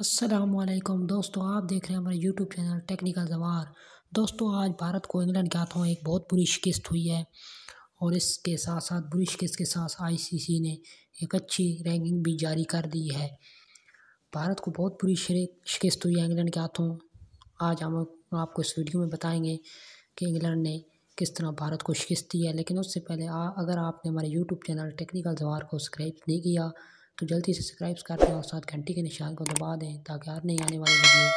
असलकम दोस्तों आप देख रहे हैं हमारे यूट्यूब चैनल टेक्निकल जवार दोस्तों आज भारत को इंग्लैंड के हाथों एक बहुत बुरी शिकस्त हुई है और इसके साथ साथ बुरी शिकस्त के साथ आईसीसी ने एक अच्छी रैंकिंग भी जारी कर दी है भारत को बहुत बुरी शिकस्त हुई है इंग्लैंड के हाथों आज हम आपको इस वीडियो में बताएंगे कि इंग्लैंड ने किस तरह भारत को शिकस्त दी है लेकिन उससे पहले आ, अगर आपने हमारे यूट्यूब चैनल टेक्निकल जवार को सब्सक्राइब नहीं किया तो जल्दी से सब्सक्राइब दें और साथ घंटी के निशान को दबा दें ताकि हर नहीं आने वाली वीडियो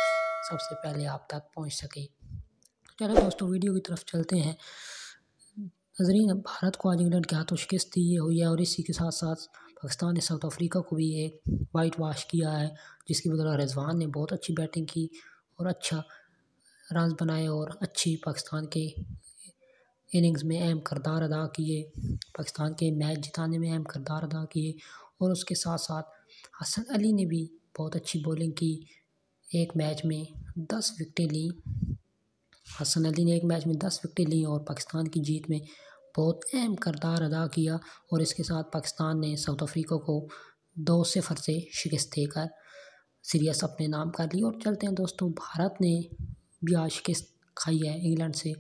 सबसे पहले आप तक पहुँच सके तो चलो दोस्तों वीडियो की तरफ चलते हैं नजरीन भारत को आज इंग्लैंड के हाथों शिकस्त दी हुई है और इसी के साथ साथ पाकिस्तान ने साउथ अफ्रीका को भी एक वाइट वाश किया है जिसकी बदौलत रिजवान ने बहुत अच्छी बैटिंग की और अच्छा रन बनाए और अच्छी पाकिस्तान के इनिंग्स में अहम करदार अदा किए पाकिस्तान के मैच जिताने में अहम किरदार अदा किए और उसके साथ साथ हसन अली ने भी बहुत अच्छी बॉलिंग की एक मैच में दस विकटें ली हसन अली ने एक मैच में दस विकटें ली और पाकिस्तान की जीत में बहुत अहम करदार अदा किया और इसके साथ पाकिस्तान ने साउथ अफ्रीका को दो सिफर से शिकस्त देकर सीरियस अपने नाम कर ली और चलते हैं दोस्तों भारत ने भी आज शिकस्त खाई है इंग्लैंड से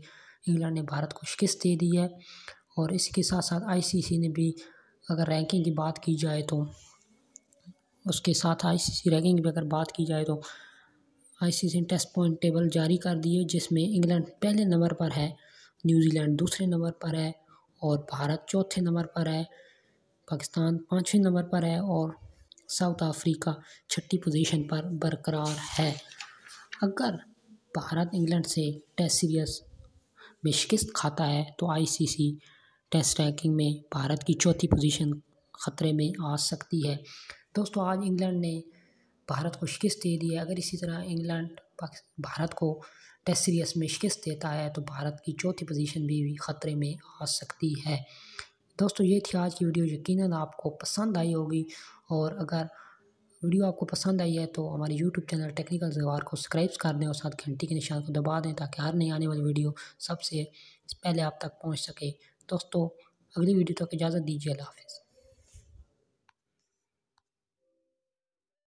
इंग्लैंड ने भारत को शिकस्त दे दी है और इसके साथ साथ आईसीसी ने भी अगर रैंकिंग की बात की जाए तो उसके साथ आईसीसी रैंकिंग की अगर बात की जाए तो आईसीसी ने टेस्ट पॉइंट टेबल जारी कर दी है जिसमें इंग्लैंड पहले नंबर पर है न्यूजीलैंड दूसरे नंबर पर है और भारत चौथे नंबर पर है पाकिस्तान पाँचवें नंबर पर है और साउथ अफ्रीका छठी पोजीशन पर बरकरार है अगर भारत इंग्लैंड से टेस्ट सीरीज में शिकस्त खाता है तो आईसीसी टेस्ट रैंकिंग में भारत की चौथी पोजीशन ख़तरे में आ सकती है दोस्तों आज इंग्लैंड ने भारत को शिकस्त दे दी है अगर इसी तरह इंग्लैंड भारत को टेस्ट सीरीज में शिकस्त देता है तो भारत की चौथी पोजीशन भी, भी ख़तरे में आ सकती है दोस्तों ये थी आज की वीडियो यकीन आपको पसंद आई होगी और अगर वीडियो आपको पसंद आई है तो हमारे यूट्यूब चैनल टेक्निकल जवार को सब्सक्राइब कर दें और साथ घंटी के निशान को दबा दें ताकि हर नई आने वाली वीडियो सबसे पहले आप तक पहुँच सके दोस्तों अगली वीडियो तक इजाज़त दीजिए अल्लाह हाफिज़